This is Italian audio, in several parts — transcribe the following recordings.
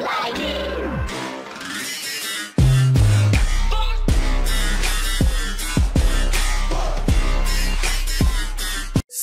Like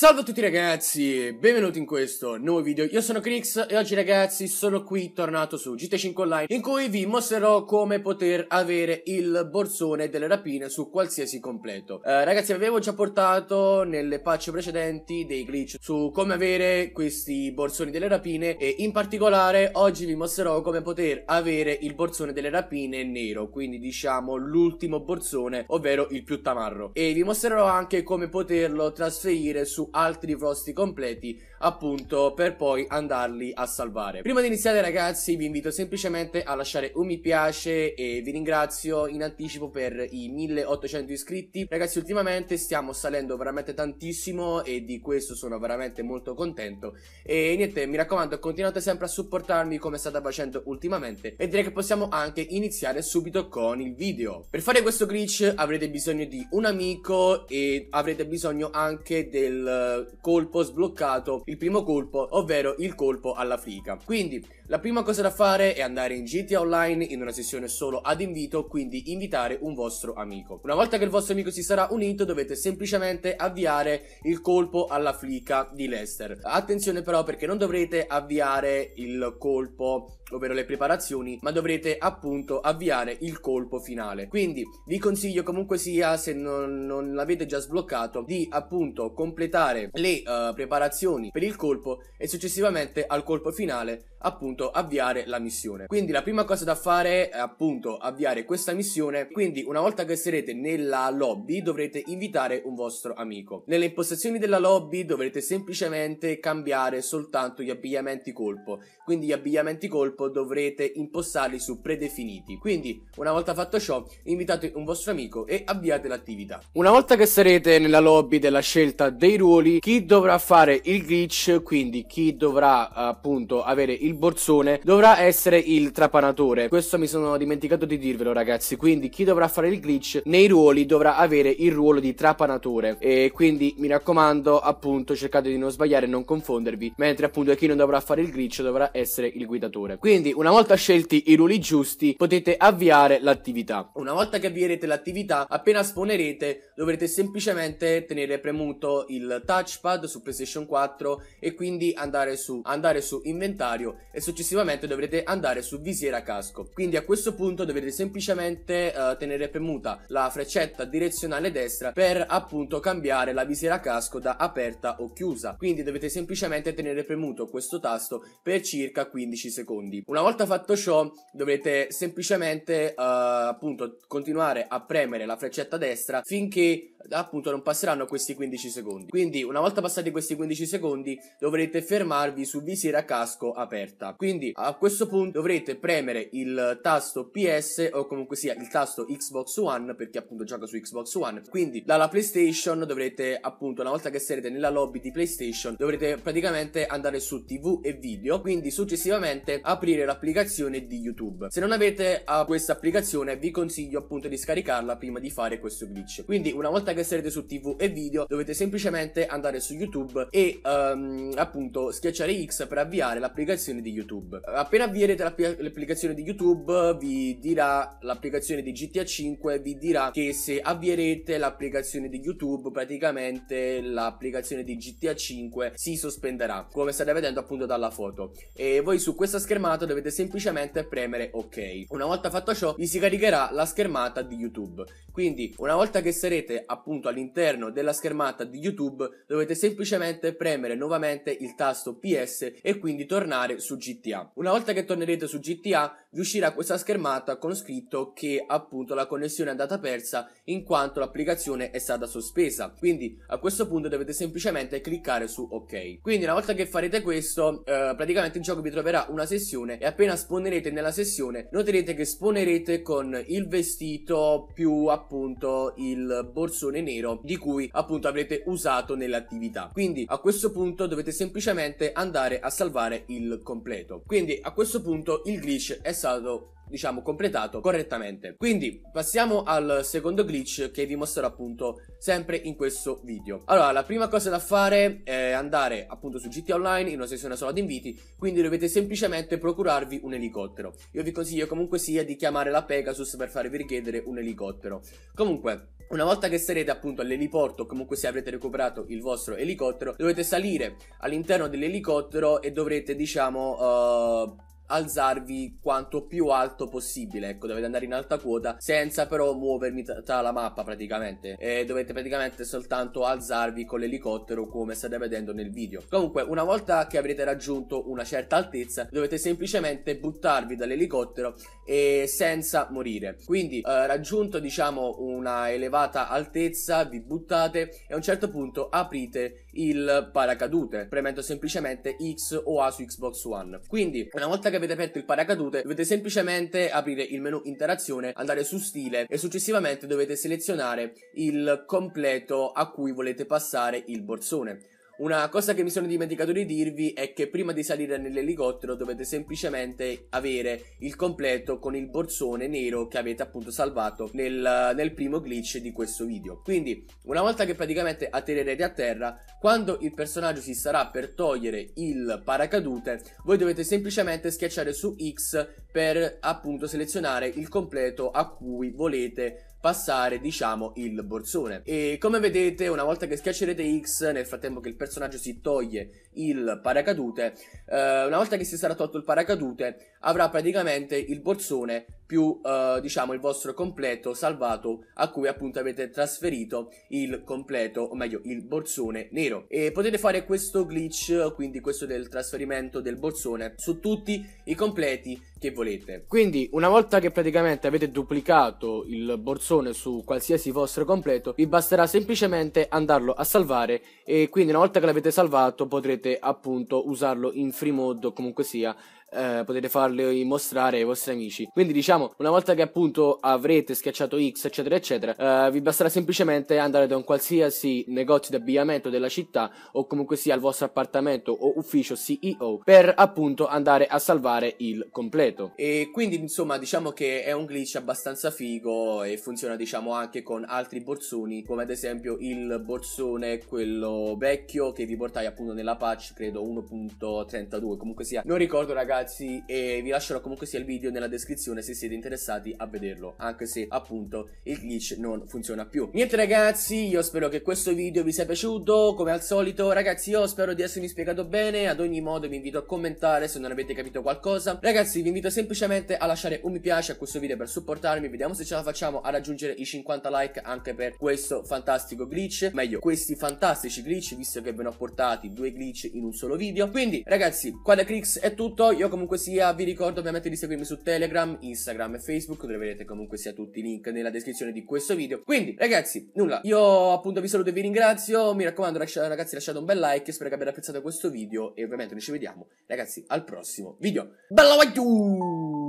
Salve a tutti ragazzi benvenuti in questo nuovo video, io sono Crix e oggi ragazzi sono qui tornato su GT5 Online in cui vi mostrerò come poter avere il borsone delle rapine su qualsiasi completo eh, Ragazzi avevo già portato nelle patch precedenti dei glitch su come avere questi borsoni delle rapine e in particolare oggi vi mostrerò come poter avere il borsone delle rapine nero quindi diciamo l'ultimo borsone ovvero il più tamarro e vi mostrerò anche come poterlo trasferire su altri frosti completi appunto per poi andarli a salvare. Prima di iniziare ragazzi vi invito semplicemente a lasciare un mi piace e vi ringrazio in anticipo per i 1800 iscritti. Ragazzi ultimamente stiamo salendo veramente tantissimo e di questo sono veramente molto contento e niente mi raccomando continuate sempre a supportarmi come state facendo ultimamente e direi che possiamo anche iniziare subito con il video. Per fare questo glitch avrete bisogno di un amico e avrete bisogno anche del eh, colpo sbloccato, il primo colpo, ovvero il colpo alla frica. Quindi la prima cosa da fare è andare in GTA Online in una sessione solo ad invito, quindi invitare un vostro amico. Una volta che il vostro amico si sarà unito dovete semplicemente avviare il colpo alla flica di Lester. Attenzione però perché non dovrete avviare il colpo ovvero le preparazioni, ma dovrete appunto avviare il colpo finale. Quindi vi consiglio comunque sia, se non, non l'avete già sbloccato, di appunto completare le uh, preparazioni per il colpo e successivamente al colpo finale appunto avviare la missione. Quindi la prima cosa da fare è appunto avviare questa missione, quindi una volta che sarete nella lobby dovrete invitare un vostro amico. Nelle impostazioni della lobby dovrete semplicemente cambiare soltanto gli abbigliamenti colpo, quindi gli abbigliamenti colpo dovrete impostarli su predefiniti. Quindi una volta fatto ciò invitate un vostro amico e avviate l'attività. Una volta che sarete nella lobby della scelta dei ruoli, chi dovrà fare il glitch, quindi chi dovrà appunto avere il il borsone dovrà essere il trapanatore. Questo mi sono dimenticato di dirvelo ragazzi, quindi chi dovrà fare il glitch nei ruoli dovrà avere il ruolo di trapanatore e quindi mi raccomando appunto cercate di non sbagliare e non confondervi, mentre appunto chi non dovrà fare il glitch dovrà essere il guidatore. Quindi una volta scelti i ruoli giusti potete avviare l'attività. Una volta che avvierete l'attività, appena spawnerete dovrete semplicemente tenere premuto il touchpad su PlayStation 4 e quindi andare su, andare su inventario e successivamente dovrete andare su visiera casco. Quindi a questo punto dovrete semplicemente eh, tenere premuta la freccetta direzionale destra per appunto cambiare la visiera casco da aperta o chiusa. Quindi dovete semplicemente tenere premuto questo tasto per circa 15 secondi. Una volta fatto ciò dovrete semplicemente eh, appunto continuare a premere la freccetta destra finché appunto non passeranno questi 15 secondi. Quindi una volta passati questi 15 secondi dovrete fermarvi su visiera casco aperta aperta. Quindi a questo punto dovrete premere il tasto PS o comunque sia il tasto Xbox One perché appunto gioca su Xbox One. Quindi dalla PlayStation dovrete appunto una volta che sarete nella lobby di PlayStation dovrete praticamente andare su TV e video, quindi successivamente aprire l'applicazione di YouTube. Se non avete a ah, questa applicazione vi consiglio appunto di scaricarla prima di fare questo glitch. Quindi una volta che sarete su TV e video dovete semplicemente andare su YouTube e um, appunto schiacciare X per avviare l'applicazione l'applicazione di YouTube. Appena avvierete l'applicazione di YouTube, vi dirà l'applicazione di GTA 5, vi dirà che se avvierete l'applicazione di YouTube, praticamente l'applicazione di GTA 5 si sospenderà, come state vedendo appunto dalla foto. E voi su questa schermata dovete semplicemente premere OK. Una volta fatto ciò, vi si caricherà la schermata di YouTube. Quindi, una volta che sarete appunto all'interno della schermata di YouTube, dovete semplicemente premere nuovamente il tasto PS e quindi tornare su su GTA. Una volta che tornerete su GTA vi uscirà questa schermata con scritto che appunto la connessione è andata persa in quanto l'applicazione è stata sospesa. Quindi a questo punto dovete semplicemente cliccare su ok. Quindi una volta che farete questo eh, praticamente il gioco vi troverà una sessione e appena spawnerete nella sessione noterete che spawnerete con il vestito più appunto il borsone nero di cui appunto avrete usato nell'attività. Quindi a questo punto dovete semplicemente andare a salvare il computer completo. Quindi a questo punto il glitch è stato diciamo completato correttamente quindi passiamo al secondo glitch che vi mostrerò appunto sempre in questo video allora la prima cosa da fare è andare appunto su GT Online in una sessione solo di inviti quindi dovete semplicemente procurarvi un elicottero io vi consiglio comunque sia di chiamare la Pegasus per farvi richiedere un elicottero comunque una volta che sarete appunto all'eliporto, comunque se avrete recuperato il vostro elicottero, dovete salire all'interno dell'elicottero e dovrete diciamo uh, alzarvi quanto più alto possibile. Ecco, dovete andare in alta quota senza però muovermi tra la mappa praticamente. E dovete praticamente soltanto alzarvi con l'elicottero come state vedendo nel video. Comunque, una volta che avrete raggiunto una certa altezza, dovete semplicemente buttarvi dall'elicottero e senza morire. Quindi, eh, raggiunto diciamo una elevata altezza, vi buttate e a un certo punto aprite il paracadute premendo semplicemente X o A su Xbox One quindi una volta che avete aperto il paracadute dovete semplicemente aprire il menu interazione andare su stile e successivamente dovete selezionare il completo a cui volete passare il borsone una cosa che mi sono dimenticato di dirvi è che prima di salire nell'elicottero dovete semplicemente avere il completo con il borsone nero che avete appunto salvato nel, nel primo glitch di questo video. Quindi una volta che praticamente atterrerete a terra, quando il personaggio si sarà per togliere il paracadute, voi dovete semplicemente schiacciare su X per appunto selezionare il completo a cui volete passare diciamo il borsone e come vedete una volta che schiaccerete X nel frattempo che il personaggio si toglie il paracadute eh, una volta che si sarà tolto il paracadute avrà praticamente il borsone più eh, diciamo il vostro completo salvato a cui appunto avete trasferito il completo o meglio il borsone nero e potete fare questo glitch quindi questo del trasferimento del borsone su tutti i completi che volete quindi una volta che praticamente avete duplicato il borsone su qualsiasi vostro completo vi basterà semplicemente andarlo a salvare e quindi una volta che l'avete salvato potrete appunto usarlo in free mode o comunque sia eh, potete farle mostrare ai vostri amici. Quindi diciamo, una volta che appunto avrete schiacciato X, eccetera, eccetera, eh, vi basterà semplicemente andare da un qualsiasi negozio di abbigliamento della città o comunque sia il vostro appartamento o ufficio CEO per appunto andare a salvare il completo. E quindi insomma diciamo che è un glitch abbastanza figo e funziona diciamo anche con altri borsoni come ad esempio il borsone quello vecchio che vi portai appunto nella patch credo 1.32 comunque sia non ricordo ragazzi ragazzi e vi lascerò comunque sia il video nella descrizione se siete interessati a vederlo anche se appunto il glitch non funziona più niente ragazzi io spero che questo video vi sia piaciuto come al solito ragazzi io spero di essermi spiegato bene ad ogni modo vi invito a commentare se non avete capito qualcosa ragazzi vi invito semplicemente a lasciare un mi piace a questo video per supportarmi vediamo se ce la facciamo a raggiungere i 50 like anche per questo fantastico glitch meglio questi fantastici glitch visto che ve ne ho portati due glitch in un solo video quindi ragazzi qua da Crix è tutto io comunque sia, vi ricordo ovviamente di seguirmi su Telegram, Instagram e Facebook, troverete comunque sia tutti i link nella descrizione di questo video. Quindi, ragazzi, nulla, io appunto vi saluto e vi ringrazio, mi raccomando lascia, ragazzi lasciate un bel like, spero che abbiate apprezzato questo video e ovviamente noi ci vediamo, ragazzi, al prossimo video. Bella guagliù!